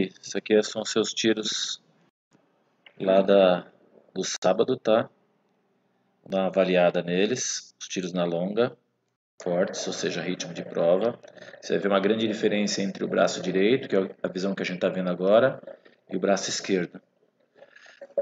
Isso aqui são seus tiros lá da, do sábado, tá? dar uma avaliada neles, os tiros na longa, fortes, ou seja, ritmo de prova. Você vai ver uma grande diferença entre o braço direito, que é a visão que a gente está vendo agora, e o braço esquerdo.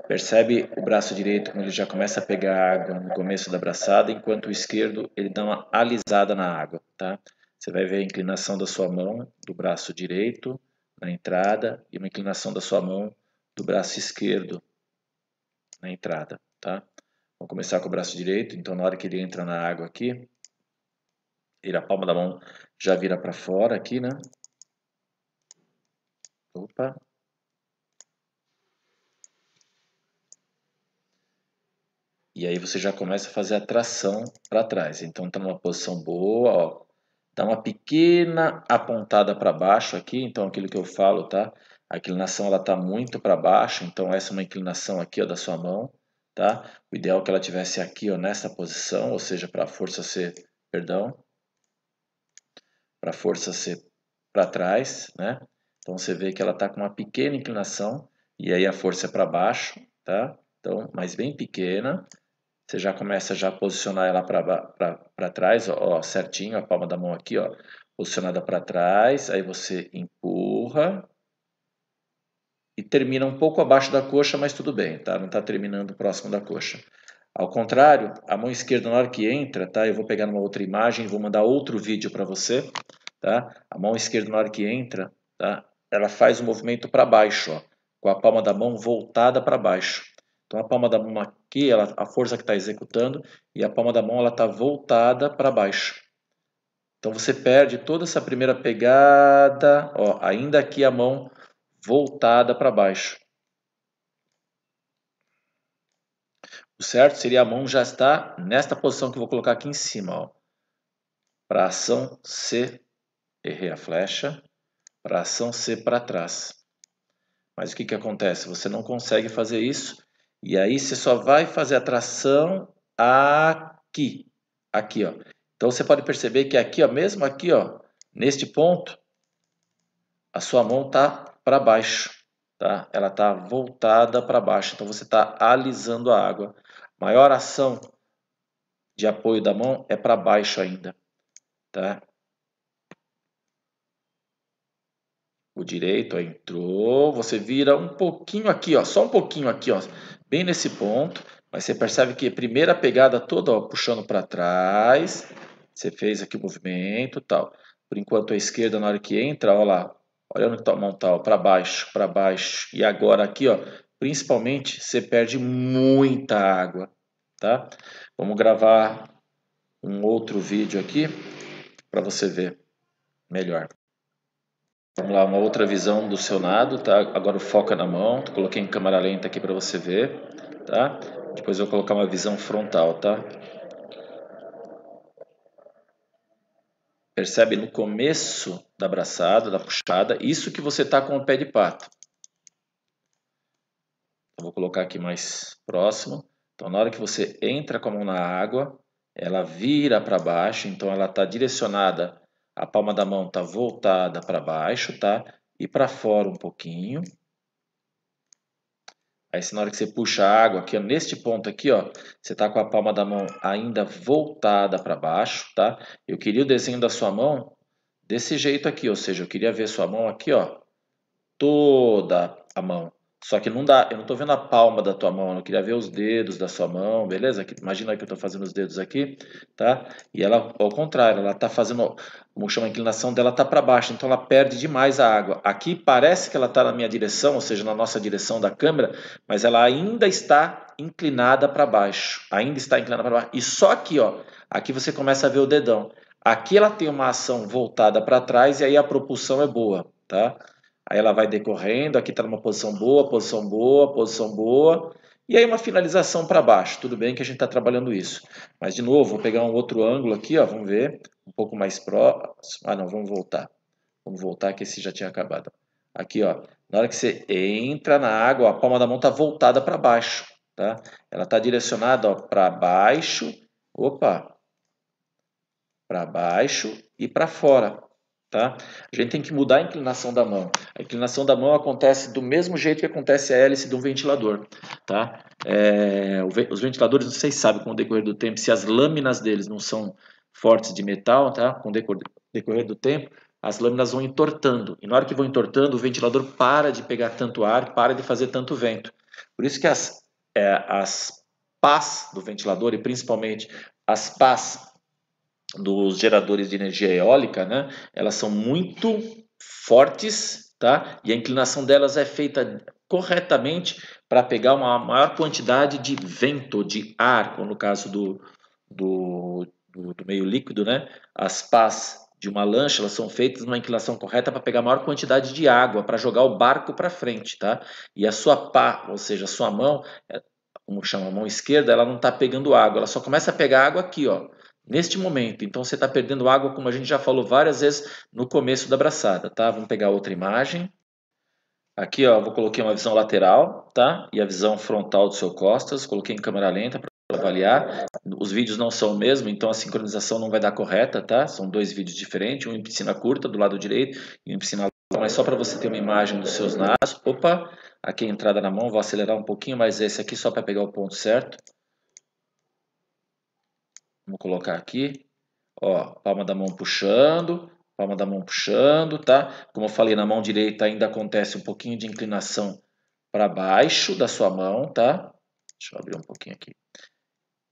Percebe o braço direito como ele já começa a pegar água no começo da braçada, enquanto o esquerdo ele dá uma alisada na água, tá? Você vai ver a inclinação da sua mão, do braço direito, na entrada e uma inclinação da sua mão do braço esquerdo na entrada, tá? Vamos começar com o braço direito, então na hora que ele entra na água aqui, ele, a palma da mão já vira para fora aqui, né? Opa! E aí você já começa a fazer a tração para trás. Então tá numa posição boa, ó, dá uma pequena apontada para baixo aqui, então aquilo que eu falo, tá? A inclinação ela está muito para baixo, então essa é uma inclinação aqui ó, da sua mão, tá? O ideal é que ela tivesse aqui ó, nessa posição, ou seja, para a força ser, perdão, para a força ser para trás, né? Então você vê que ela está com uma pequena inclinação e aí a força é para baixo, tá? Então, mas bem pequena. Você já começa já a posicionar ela para trás, ó, ó, certinho, a palma da mão aqui, ó, posicionada para trás. Aí você empurra e termina um pouco abaixo da coxa, mas tudo bem, tá? Não está terminando próximo da coxa. Ao contrário, a mão esquerda na hora que entra, tá? Eu vou pegar uma outra imagem, vou mandar outro vídeo para você, tá? A mão esquerda na hora que entra, tá? Ela faz o um movimento para baixo, ó, com a palma da mão voltada para baixo. Então a palma da mão aqui, ela, a força que está executando, e a palma da mão ela está voltada para baixo. Então você perde toda essa primeira pegada, ó, ainda aqui a mão voltada para baixo. O certo seria a mão já estar nesta posição que eu vou colocar aqui em cima. Para ação C, errei a flecha. Para ação C para trás. Mas o que, que acontece? Você não consegue fazer isso e aí você só vai fazer a tração aqui, aqui, ó. Então você pode perceber que aqui, ó, mesmo aqui, ó, neste ponto, a sua mão tá para baixo, tá? Ela tá voltada para baixo, então você tá alisando a água. Maior ação de apoio da mão é para baixo ainda, tá? O direito ó, entrou, você vira um pouquinho aqui, ó, só um pouquinho aqui, ó bem nesse ponto, mas você percebe que a primeira pegada toda, ó, puxando para trás, você fez aqui o movimento tal. Por enquanto, a esquerda, na hora que entra, olha lá, olhando que tá montal, para baixo, para baixo. E agora aqui, ó, principalmente, você perde muita água, tá? Vamos gravar um outro vídeo aqui para você ver melhor. Vamos lá, uma outra visão do seu nado, tá? Agora foca é na mão, coloquei em câmera lenta aqui para você ver, tá? Depois eu vou colocar uma visão frontal, tá? Percebe no começo da abraçada, da puxada, isso que você tá com o pé de pato. Eu vou colocar aqui mais próximo. Então, na hora que você entra com a mão na água, ela vira para baixo, então ela está direcionada a palma da mão está voltada para baixo, tá? E para fora um pouquinho. Aí, na hora que você puxa a água aqui, ó, neste ponto aqui, ó, você tá com a palma da mão ainda voltada para baixo, tá? Eu queria o desenho da sua mão desse jeito aqui, ou seja, eu queria ver sua mão aqui, ó, toda a mão, só que não dá, eu não estou vendo a palma da tua mão, eu queria ver os dedos da sua mão, beleza? Aqui, imagina que eu estou fazendo os dedos aqui, tá? E ela, ao contrário, ela está fazendo, como chama a inclinação dela, está para baixo, então ela perde demais a água. Aqui parece que ela está na minha direção, ou seja, na nossa direção da câmera, mas ela ainda está inclinada para baixo, ainda está inclinada para baixo. E só aqui, ó, aqui você começa a ver o dedão. Aqui ela tem uma ação voltada para trás e aí a propulsão é boa, tá? Aí ela vai decorrendo, aqui está numa posição boa, posição boa, posição boa. E aí uma finalização para baixo. Tudo bem que a gente está trabalhando isso. Mas, de novo, vou pegar um outro ângulo aqui, ó, vamos ver. Um pouco mais próximo. Ah, não, vamos voltar. Vamos voltar, que esse já tinha acabado. Aqui, ó. Na hora que você entra na água, a palma da mão está voltada para baixo. Tá? Ela está direcionada para baixo. Opa! Para baixo e para fora. Tá? A gente tem que mudar a inclinação da mão. A inclinação da mão acontece do mesmo jeito que acontece a hélice de um ventilador. Tá? É, os ventiladores, vocês sabem, com o decorrer do tempo, se as lâminas deles não são fortes de metal, tá? com o decorrer do tempo, as lâminas vão entortando. E na hora que vão entortando, o ventilador para de pegar tanto ar, para de fazer tanto vento. Por isso que as, é, as pás do ventilador, e principalmente as pás dos geradores de energia eólica, né, elas são muito fortes, tá? E a inclinação delas é feita corretamente para pegar uma maior quantidade de vento, de ar, como no caso do, do, do, do meio líquido, né? As pás de uma lancha, elas são feitas numa inclinação correta para pegar maior quantidade de água, para jogar o barco para frente, tá? E a sua pá, ou seja, a sua mão, é, como chama a mão esquerda, ela não está pegando água, ela só começa a pegar água aqui, ó neste momento. Então você está perdendo água, como a gente já falou várias vezes no começo da braçada, tá? Vamos pegar outra imagem. Aqui, ó, vou coloquei uma visão lateral, tá? E a visão frontal do seu costas, coloquei em câmera lenta para avaliar. Os vídeos não são o mesmo, então a sincronização não vai dar correta, tá? São dois vídeos diferentes, um em piscina curta do lado direito e um em piscina longa, mas só para você ter uma imagem dos seus nasos. Opa, aqui a entrada na mão, vou acelerar um pouquinho, mas esse aqui só para pegar o ponto certo. Vamos colocar aqui, ó, palma da mão puxando, palma da mão puxando, tá? Como eu falei, na mão direita ainda acontece um pouquinho de inclinação para baixo da sua mão, tá? Deixa eu abrir um pouquinho aqui.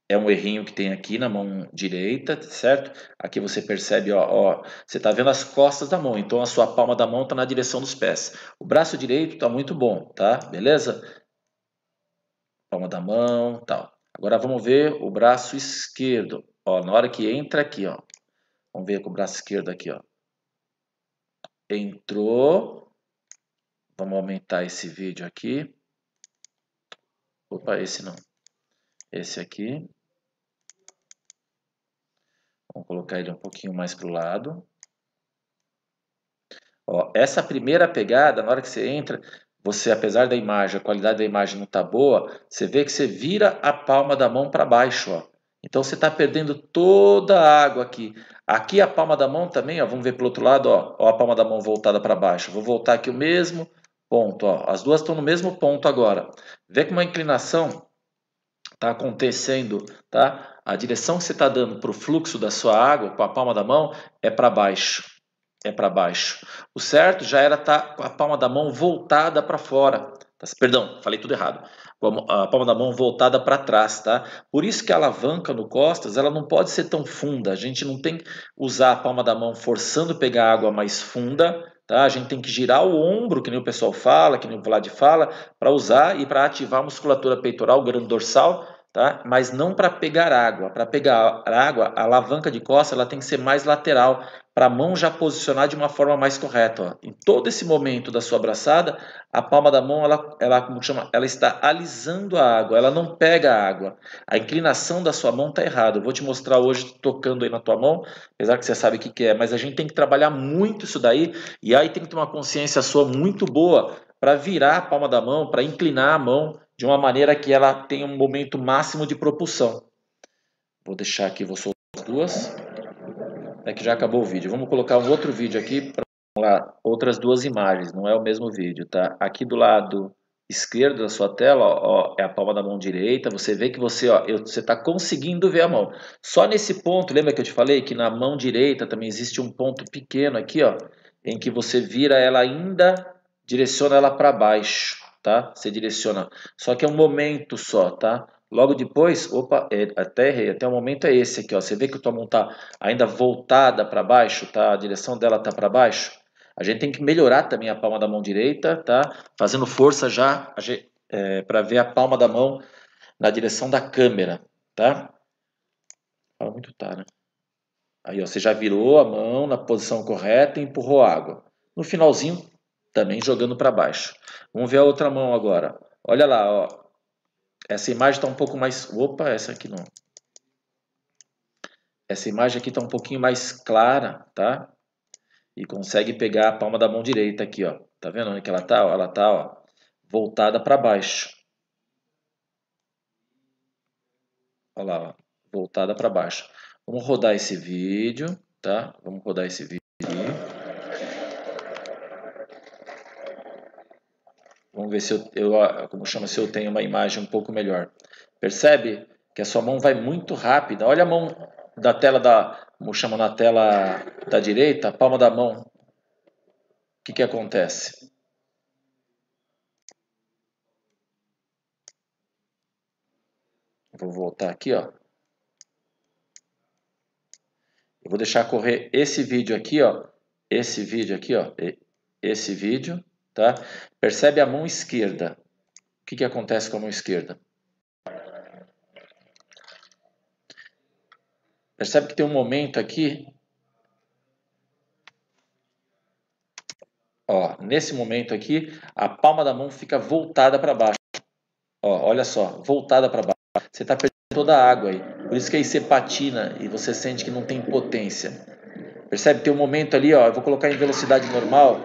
É um errinho que tem aqui na mão direita, certo? Aqui você percebe, ó, ó você tá vendo as costas da mão, então a sua palma da mão tá na direção dos pés. O braço direito tá muito bom, tá? Beleza? Palma da mão, tal. Agora vamos ver o braço esquerdo. Ó, na hora que entra aqui, ó. Vamos ver com o braço esquerdo aqui, ó. Entrou. Vamos aumentar esse vídeo aqui. Opa, esse não. Esse aqui. Vamos colocar ele um pouquinho mais para o lado. Ó, essa primeira pegada, na hora que você entra, você, apesar da imagem, a qualidade da imagem não está boa, você vê que você vira a palma da mão para baixo. Ó. Então você está perdendo toda a água aqui. Aqui a palma da mão também, ó, vamos ver pelo outro lado, ó, ó, a palma da mão voltada para baixo. Vou voltar aqui o mesmo ponto. Ó. As duas estão no mesmo ponto agora. Vê como a inclinação está acontecendo, tá? A direção que você está dando para o fluxo da sua água com a palma da mão é para baixo é para baixo. O certo já era estar tá com a palma da mão voltada para fora. Tá perdão, falei tudo errado. A palma da mão voltada para trás, tá? Por isso que a alavanca no costas, ela não pode ser tão funda. A gente não tem que usar a palma da mão forçando pegar água mais funda, tá? A gente tem que girar o ombro, que nem o pessoal fala, que nem o Vlad fala, para usar e para ativar a musculatura peitoral, grande dorsal, tá? mas não para pegar água. Para pegar água, a alavanca de costa ela tem que ser mais lateral, para a mão já posicionar de uma forma mais correta. Ó. Em todo esse momento da sua abraçada, a palma da mão ela, ela, como chama? ela está alisando a água, ela não pega a água. A inclinação da sua mão está errada. Eu vou te mostrar hoje tocando aí na tua mão, apesar que você sabe o que, que é, mas a gente tem que trabalhar muito isso daí e aí tem que ter uma consciência sua muito boa para virar a palma da mão, para inclinar a mão de uma maneira que ela tenha um momento máximo de propulsão. Vou deixar aqui, vou soltar as duas. É que já acabou o vídeo. Vamos colocar um outro vídeo aqui para outras duas imagens, não é o mesmo vídeo, tá? Aqui do lado esquerdo da sua tela, ó, ó, é a palma da mão direita, você vê que você, ó, eu, você está conseguindo ver a mão. Só nesse ponto, lembra que eu te falei que na mão direita também existe um ponto pequeno aqui, ó, em que você vira ela ainda, direciona ela para baixo tá? Você direciona. Só que é um momento só, tá? Logo depois, opa, é, até errei, até o momento é esse aqui, ó. Você vê que o tua mão tá ainda voltada para baixo, tá? A direção dela tá para baixo. A gente tem que melhorar também a palma da mão direita, tá? Fazendo força já é, para ver a palma da mão na direção da câmera, tá? Fala muito tá, né? Aí, ó, você já virou a mão na posição correta e empurrou a água. No finalzinho, também jogando para baixo. Vamos ver a outra mão agora. Olha lá, ó. Essa imagem está um pouco mais... Opa, essa aqui não. Essa imagem aqui está um pouquinho mais clara, tá? E consegue pegar a palma da mão direita aqui, ó. Tá vendo onde que ela tá? ela tá, ó, voltada para baixo. Olha lá, ó, voltada para baixo. Vamos rodar esse vídeo, tá? Vamos rodar esse vídeo. Vamos ver se eu, eu, como chama, se eu tenho uma imagem um pouco melhor. Percebe que a sua mão vai muito rápida. Olha a mão da tela da, como chama, na tela da direita, a palma da mão. O que, que acontece? Vou voltar aqui, ó. Eu vou deixar correr esse vídeo aqui, ó. Esse vídeo aqui, ó. Esse vídeo Tá? Percebe a mão esquerda. O que, que acontece com a mão esquerda? Percebe que tem um momento aqui. Ó, nesse momento aqui, a palma da mão fica voltada para baixo. Ó, olha só, voltada para baixo. Você está perdendo toda a água aí. Por isso que aí você patina e você sente que não tem potência. Percebe? Tem um momento ali, ó, eu vou colocar em velocidade normal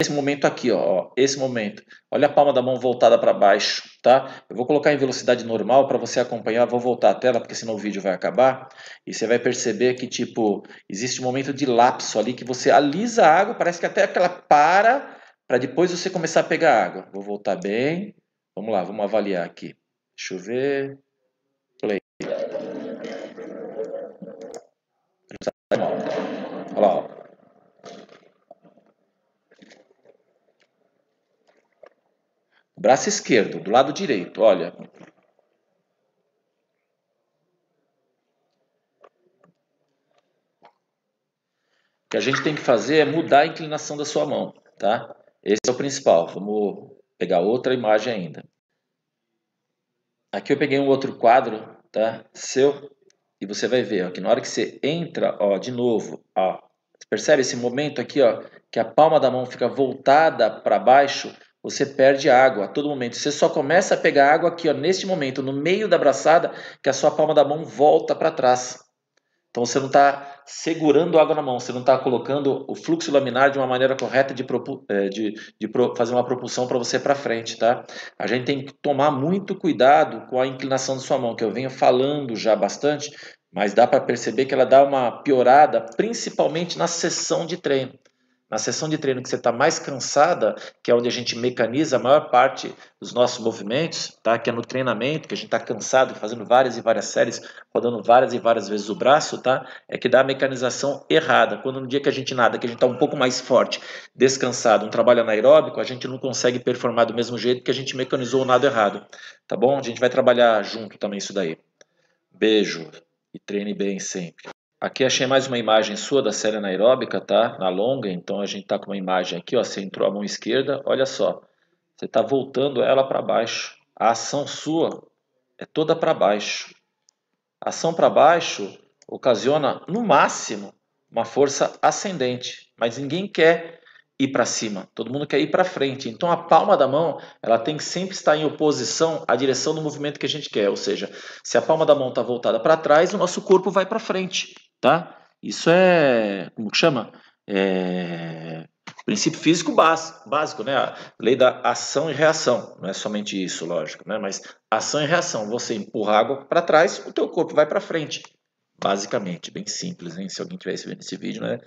esse momento aqui, ó, esse momento. Olha a palma da mão voltada para baixo, tá? Eu vou colocar em velocidade normal para você acompanhar, vou voltar a tela porque senão o vídeo vai acabar. E você vai perceber que tipo, existe um momento de lapso ali que você alisa a água, parece que até aquela ela para para depois você começar a pegar água. Vou voltar bem. Vamos lá, vamos avaliar aqui. Deixa eu ver. braço esquerdo, do lado direito, olha. O que a gente tem que fazer é mudar a inclinação da sua mão, tá? Esse é o principal. Vamos pegar outra imagem ainda. Aqui eu peguei um outro quadro, tá? Seu. E você vai ver ó, que na hora que você entra, ó, de novo, ó, percebe esse momento aqui, ó, que a palma da mão fica voltada para baixo você perde água a todo momento. Você só começa a pegar água aqui, ó, neste momento, no meio da braçada, que a sua palma da mão volta para trás. Então você não está segurando água na mão, você não está colocando o fluxo laminar de uma maneira correta de, eh, de, de fazer uma propulsão para você para frente, tá? A gente tem que tomar muito cuidado com a inclinação de sua mão, que eu venho falando já bastante, mas dá para perceber que ela dá uma piorada, principalmente na sessão de treino. Na sessão de treino que você está mais cansada, que é onde a gente mecaniza a maior parte dos nossos movimentos, tá? que é no treinamento, que a gente está cansado, fazendo várias e várias séries, rodando várias e várias vezes o braço, tá? é que dá a mecanização errada. Quando no dia que a gente nada, que a gente está um pouco mais forte, descansado, um trabalho anaeróbico, a gente não consegue performar do mesmo jeito que a gente mecanizou o nado errado. Tá bom? A gente vai trabalhar junto também isso daí. Beijo e treine bem sempre. Aqui achei mais uma imagem sua da série anaeróbica, tá? Na longa, então a gente tá com uma imagem aqui, ó, você entrou a mão esquerda, olha só. Você tá voltando ela para baixo. A ação sua é toda para baixo. A ação para baixo ocasiona, no máximo, uma força ascendente, mas ninguém quer ir para cima, todo mundo quer ir para frente. Então a palma da mão, ela tem que sempre estar em oposição à direção do movimento que a gente quer, ou seja, se a palma da mão está voltada para trás, o nosso corpo vai para frente tá? Isso é, como que chama? É, princípio físico básico, né? A lei da ação e reação. Não é somente isso, lógico, né? Mas ação e reação. Você empurra a água para trás, o teu corpo vai para frente. Basicamente, bem simples, hein? Se alguém tiver esse, esse vídeo, não é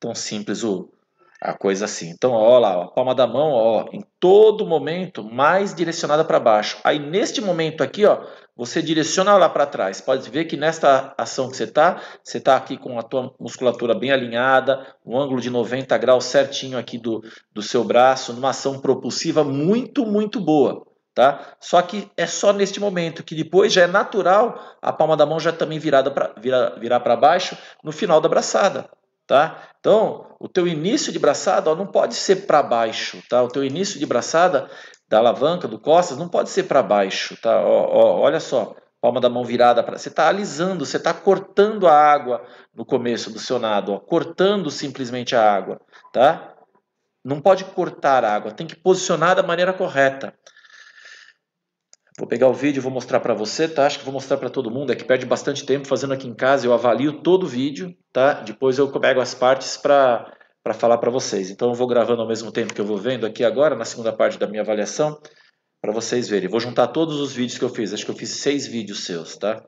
tão simples o, a coisa assim. Então, ó lá, ó, palma da mão, ó, em todo momento mais direcionada para baixo. Aí neste momento aqui, ó, você direciona lá para trás. Pode ver que nesta ação que você está você está aqui com a tua musculatura bem alinhada, um ângulo de 90 graus certinho aqui do, do seu braço, numa ação propulsiva muito, muito boa. Tá? Só que é só neste momento que depois já é natural a palma da mão já também virada para virar, virar para baixo no final da abraçada tá? Então, o teu início de braçada ó, não pode ser para baixo, tá? O teu início de braçada da alavanca, do costas, não pode ser para baixo, tá? Ó, ó, olha só, palma da mão virada para. Você está alisando, você está cortando a água no começo do seu nado, ó, cortando simplesmente a água, tá? Não pode cortar a água, tem que posicionar da maneira correta. Vou pegar o vídeo, vou mostrar para você, tá? Acho que vou mostrar para todo mundo, é que perde bastante tempo fazendo aqui em casa, eu avalio todo o vídeo, tá? Depois eu pego as partes para para falar para vocês. Então eu vou gravando ao mesmo tempo que eu vou vendo aqui agora, na segunda parte da minha avaliação, para vocês verem. Eu vou juntar todos os vídeos que eu fiz, acho que eu fiz seis vídeos seus, tá?